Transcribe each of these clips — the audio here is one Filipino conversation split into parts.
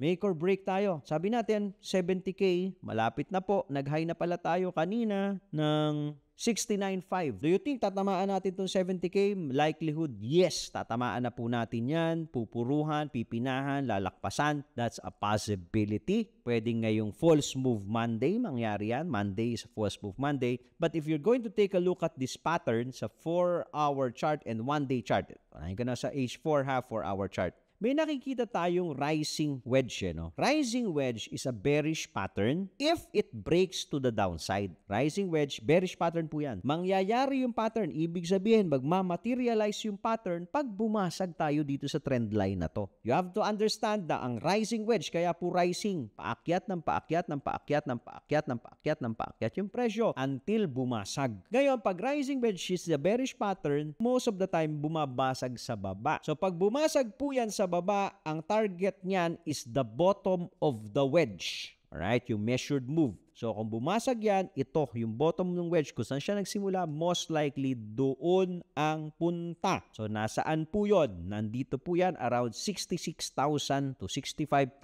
Make or break tayo. Sabi natin, 70K, malapit na po. Nag-high na pala tayo kanina ng 69.5. Do you think tatamaan natin itong 70K? Likelihood, yes. Tatamaan na po natin yan. Pupuruhan, pipinahan, lalakpasan. That's a possibility. Pwede ngayong false move Monday. Mangyari yan. Monday is a false move Monday. But if you're going to take a look at this pattern sa 4-hour chart and 1-day chart, anayin ko na sa H4 half 4-hour chart may nakikita tayong rising wedge. Eh, no? Rising wedge is a bearish pattern if it breaks to the downside. Rising wedge, bearish pattern po yan. Mangyayari yung pattern, ibig sabihin, magmamaterialize yung pattern pag bumasag tayo dito sa trend line na to. You have to understand na ang rising wedge, kaya po rising, paakyat ng paakyat ng paakyat ng paakyat ng paakyat ng paakyat yung presyo until bumasag. Ngayon, pag rising wedge is the bearish pattern, most of the time bumabasag sa baba. So pag bumasag po yan sa baba, ang target niyan is the bottom of the wedge. Alright, yung measured move. So kung bumasag yan, ito yung bottom ng wedge kung saan siya nagsimula, most likely doon ang punta. So nasaan po yon? Nandito po yan around 66,000 to 65,000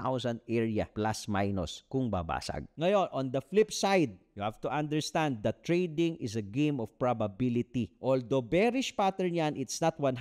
area plus minus kung babasag. Ngayon, on the flip side, You have to understand that trading is a game of probability. Although bearish pattern yan, it's not 100%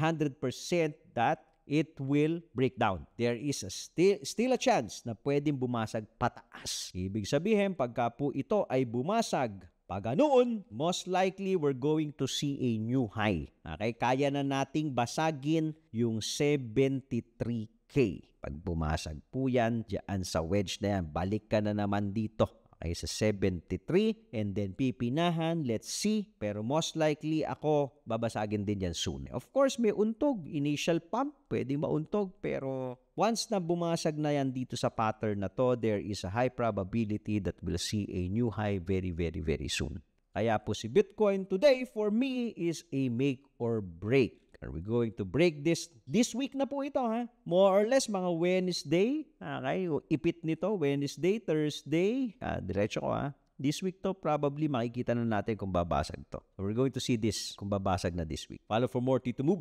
that it will break down. There is a still, still a chance na pwedeng bumasag pataas. Ibig sabihin, pagka po ito ay bumasag Paganoon, most likely we're going to see a new high. Okay, kaya na nating basagin yung 73K. Pag bumasag po yan, dyan sa wedge na yan, balik ka na naman dito ay sa 73 and then pipinahan, let's see. Pero most likely ako babasagin din yan soon. Of course, may untog, initial pump, pwede mauntog pero once na bumasag na yan dito sa pattern na to, there is a high probability that we'll see a new high very very very soon. Kaya po si Bitcoin today for me is a make or break. Are we going to break this? This week na po ito ha. More or less mga Wednesday. Okay, ipit nito. Wednesday, Thursday. Ah, diretso ko ha. This week to probably makikita na natin kung babasag to. We're going to see this kung babasag na this week. Follow for more Tito Move.